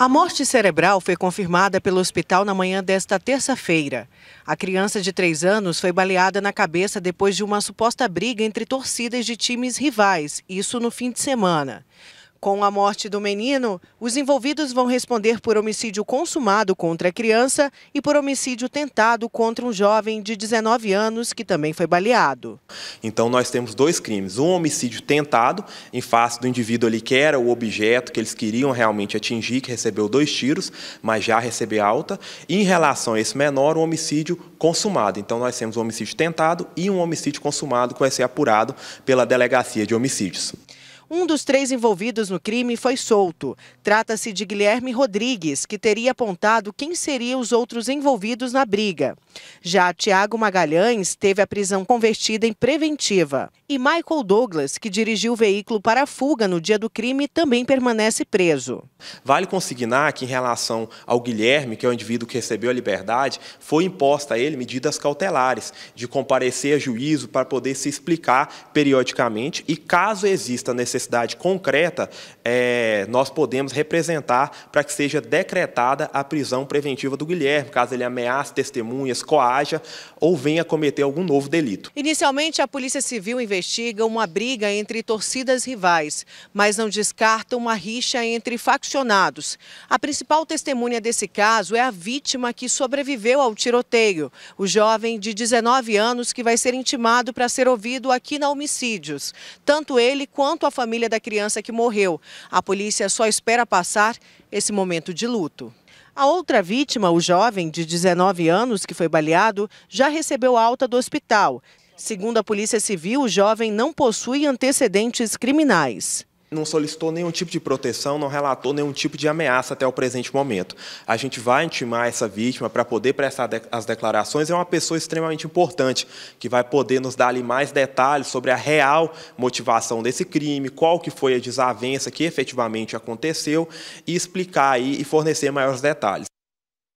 A morte cerebral foi confirmada pelo hospital na manhã desta terça-feira. A criança de 3 anos foi baleada na cabeça depois de uma suposta briga entre torcidas de times rivais, isso no fim de semana. Com a morte do menino, os envolvidos vão responder por homicídio consumado contra a criança e por homicídio tentado contra um jovem de 19 anos que também foi baleado. Então nós temos dois crimes, um homicídio tentado em face do indivíduo ali que era o objeto que eles queriam realmente atingir, que recebeu dois tiros, mas já recebeu alta, e em relação a esse menor, um homicídio consumado. Então nós temos um homicídio tentado e um homicídio consumado que vai ser apurado pela Delegacia de Homicídios. Um dos três envolvidos no crime foi solto. Trata-se de Guilherme Rodrigues, que teria apontado quem seriam os outros envolvidos na briga. Já Tiago Magalhães teve a prisão convertida em preventiva. E Michael Douglas, que dirigiu o veículo para a fuga no dia do crime, também permanece preso. Vale consignar que, em relação ao Guilherme, que é o indivíduo que recebeu a liberdade, foi imposta a ele medidas cautelares de comparecer a juízo para poder se explicar periodicamente e, caso exista necessidade, necessidade concreta, é, nós podemos representar para que seja decretada a prisão preventiva do Guilherme, caso ele ameace testemunhas, coaja ou venha cometer algum novo delito. Inicialmente, a Polícia Civil investiga uma briga entre torcidas rivais, mas não descarta uma rixa entre faccionados. A principal testemunha desse caso é a vítima que sobreviveu ao tiroteio, o jovem de 19 anos que vai ser intimado para ser ouvido aqui na Homicídios. Tanto ele quanto a família família da criança que morreu. A polícia só espera passar esse momento de luto. A outra vítima, o jovem de 19 anos que foi baleado, já recebeu alta do hospital. Segundo a Polícia Civil, o jovem não possui antecedentes criminais não solicitou nenhum tipo de proteção, não relatou nenhum tipo de ameaça até o presente momento. A gente vai intimar essa vítima para poder prestar as declarações. É uma pessoa extremamente importante que vai poder nos dar ali mais detalhes sobre a real motivação desse crime, qual que foi a desavença que efetivamente aconteceu e explicar aí e fornecer maiores detalhes.